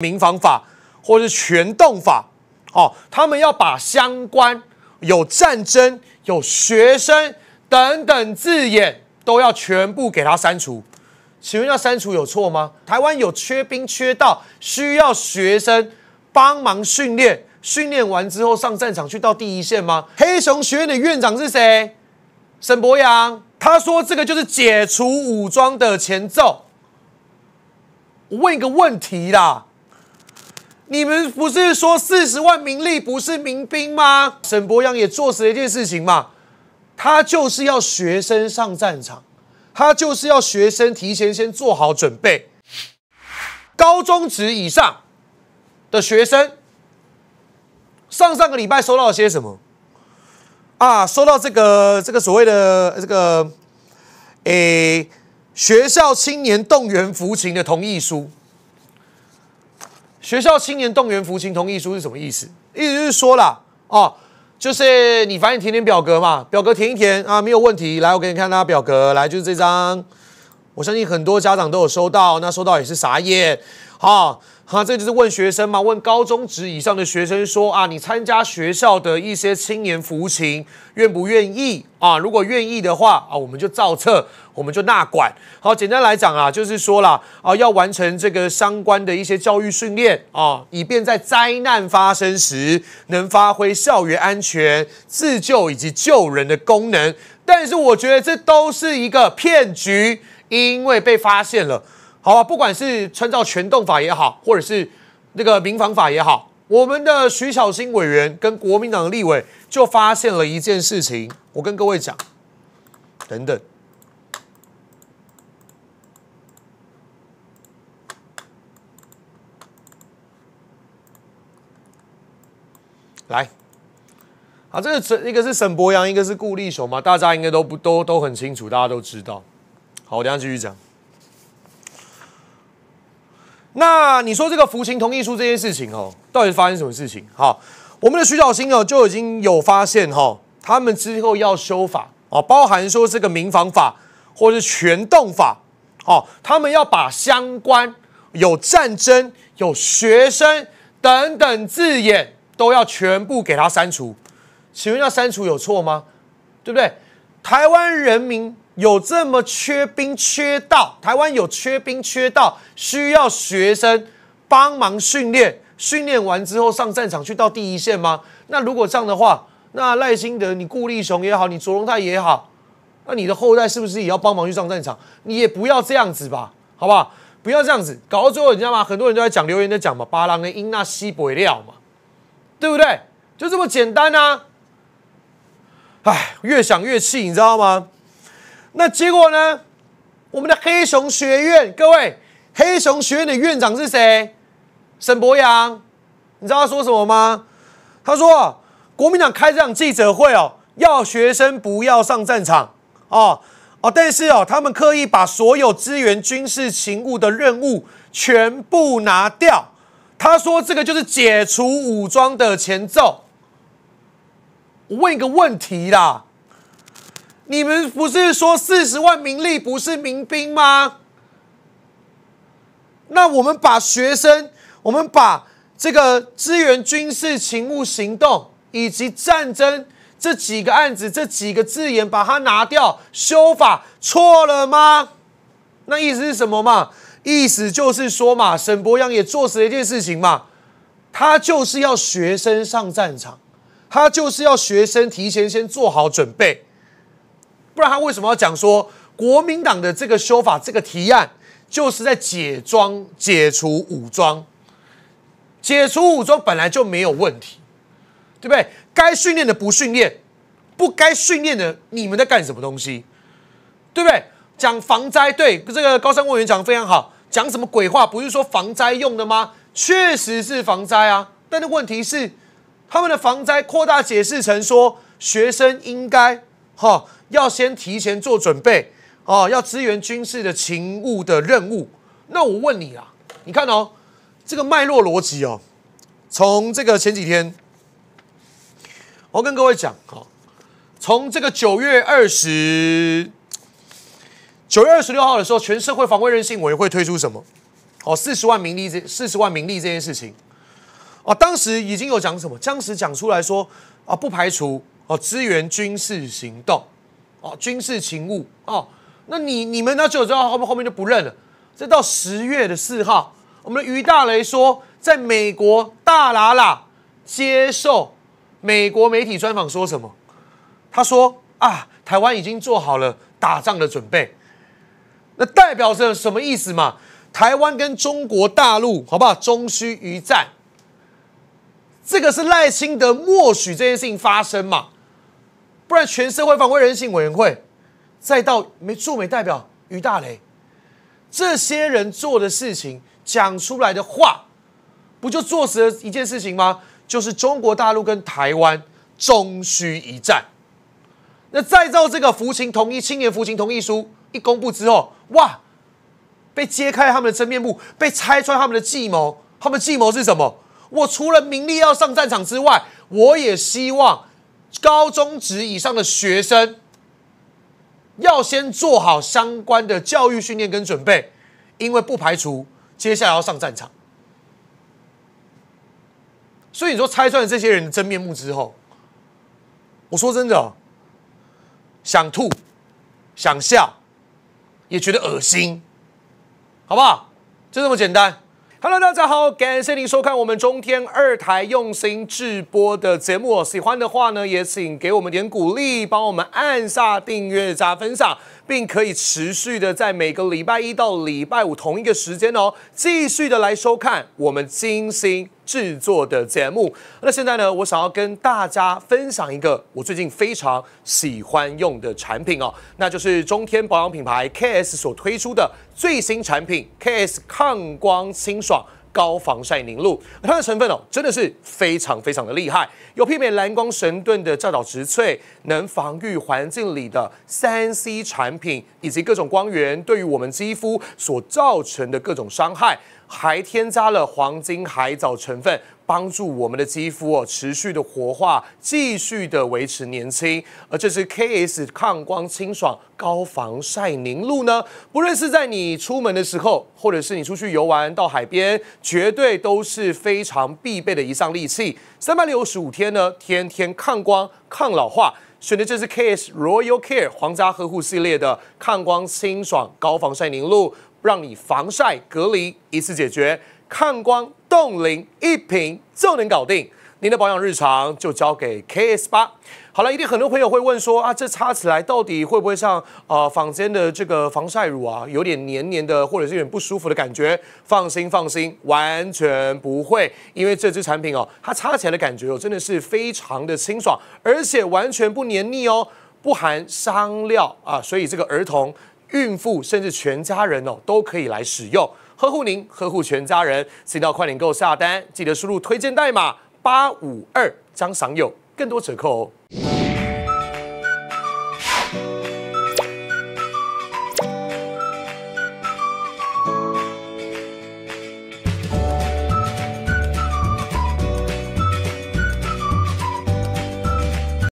民防法，或者是全动法，哦，他们要把相关有战争、有学生等等字眼都要全部给他删除。请问要删除有错吗？台湾有缺兵缺到需要学生帮忙训练，训练完之后上战场去到第一线吗？黑熊学院的院长是谁？沈博阳，他说这个就是解除武装的前奏。我问一个问题啦。你们不是说四十万民力不是民兵吗？沈博阳也做实了一件事情嘛，他就是要学生上战场，他就是要学生提前先做好准备，高中职以上的学生，上上个礼拜收到些什么？啊，收到这个这个所谓的这个，诶，学校青年动员服勤的同意书。学校青年动员服勤同意书是什么意思？意思就是说啦，哦，就是你反正填填表格嘛，表格填一填啊，没有问题。来，我给你看他表格，来就是这张。我相信很多家长都有收到，那收到也是傻眼，哈。哈，这就是问学生嘛？问高中职以上的学生说啊，你参加学校的一些青年服勤，愿不愿意？啊，如果愿意的话，啊，我们就造册，我们就纳管。好，简单来讲啊，就是说啦，啊，要完成这个相关的一些教育训练啊，以便在灾难发生时能发挥校园安全自救以及救人的功能。但是我觉得这都是一个骗局，因为被发现了。好啊，不管是参照全动法也好，或者是那个民防法也好，我们的徐小新委员跟国民党立委就发现了一件事情。我跟各位讲，等等，来，啊，这个是一个是沈博阳，一个是顾立雄嘛，大家应该都不都都很清楚，大家都知道。好，我等下继续讲。那你说这个服刑同意书这件事情哦，到底发生什么事情？好，我们的徐小星哦就已经有发现哈，他们之后要修法哦，包含说这个民防法或是全动法哦，他们要把相关有战争、有学生等等字眼都要全部给他删除。请问要删除有错吗？对不对？台湾人民。有这么缺兵缺道，台湾有缺兵缺道，需要学生帮忙训练，训练完之后上战场去到第一线吗？那如果这样的话，那赖心德、你顾立雄也好，你卓荣泰也好，那你的后代是不是也要帮忙去上战场？你也不要这样子吧，好不好？不要这样子，搞到最后你知道吗？很多人都在讲，留言在讲嘛，巴郎的因那西不料嘛，对不对？就这么简单呐。唉，越想越气，你知道吗？那结果呢？我们的黑熊学院，各位，黑熊学院的院长是谁？沈博洋，你知道他说什么吗？他说，国民党开这场记者会哦，要学生不要上战场哦哦，但是哦，他们刻意把所有支援军事情务的任务全部拿掉。他说，这个就是解除武装的前奏。我问一个问题啦。你们不是说四十万民力不是民兵吗？那我们把学生，我们把这个支援军事勤务行动以及战争这几个案子、这几个字眼，把它拿掉，修法错了吗？那意思是什么嘛？意思就是说嘛，沈博阳也做死了一件事情嘛，他就是要学生上战场，他就是要学生提前先做好准备。不然他为什么要讲说国民党的这个修法、这个提案，就是在解装、解除武装、解除武装本来就没有问题，对不对？该训练的不训练，不该训练的，你们在干什么东西？对不对？讲防灾，对这个高山公园讲非常好，讲什么鬼话？不是说防灾用的吗？确实是防灾啊，但是问题是，他们的防灾扩大解释成说学生应该哈。要先提前做准备哦，要支援军事的情务的任务。那我问你啊，你看哦，这个脉络逻辑哦，从这个前几天，我跟各位讲哈，从这个九月二十、九月二十六号的时候，全社会防卫韧性委员会推出什么？哦，四十万名利这四十万名利这件事情啊，当时已经有讲什么？当时讲出来说啊，不排除啊支援军事行动。哦，军事情务哦，那你你们那就知道后面后面就不认了。这到十月的四号，我们的于大雷说，在美国大喇喇接受美国媒体专访，说什么？他说啊，台湾已经做好了打仗的准备。那代表着什么意思嘛？台湾跟中国大陆好不好？终须一战。这个是赖清德默许这件事情发生嘛？不然，全社会反规人性委员会，再到美驻美代表于大雷，这些人做的事情，讲出来的话，不就坐实了一件事情吗？就是中国大陆跟台湾终须一战。那再到这个服刑同意青年服刑同意书一公布之后，哇，被揭开他们的真面目，被拆穿他们的计谋。他们计谋是什么？我除了名利要上战场之外，我也希望。高中职以上的学生，要先做好相关的教育训练跟准备，因为不排除接下来要上战场。所以你说拆穿了这些人的真面目之后，我说真的，想吐，想笑，也觉得恶心，好不好？就这么简单。Hello，大家好，感谢您收看我们中天二台用心直播的节目。喜欢的话呢，也请给我们点鼓励，帮我们按下订阅加分享，并可以持续的在每个礼拜一到礼拜五同一个时间哦，继续的来收看我们精心。制作的节目，那现在呢？我想要跟大家分享一个我最近非常喜欢用的产品哦，那就是中天保养品牌 K S 所推出的最新产品 K S 抗光清爽高防晒凝露。它的成分哦，真的是非常非常的厉害，有媲美蓝光神盾的照角植萃，能防御环境里的三 C 产品以及各种光源对于我们肌肤所造成的各种伤害。还添加了黄金海藻成分，帮助我们的肌肤哦持续的活化，继续的维持年轻。而这支 K S 抗光清爽高防晒凝露呢，不论是在你出门的时候，或者是你出去游玩到海边，绝对都是非常必备的一项利器。三百六十五天呢，天天抗光抗老化，选的这支 K S Royal Care 皇家呵护系列的抗光清爽高防晒凝露。让你防晒隔离一次解决，抗光冻龄一瓶就能搞定。您的保养日常就交给 KS 八。好了，一定很多朋友会问说啊，这擦起来到底会不会像啊房间的这个防晒乳啊，有点黏黏的，或者是有点不舒服的感觉？放心放心，完全不会，因为这支产品哦，它擦起来的感觉哦，真的是非常的清爽，而且完全不黏腻哦，不含香料啊，所以这个儿童。孕妇甚至全家人哦，都可以来使用，呵护您，呵护全家人。请到快点购下单，记得输入推荐代码八五二，将享有更多折扣哦。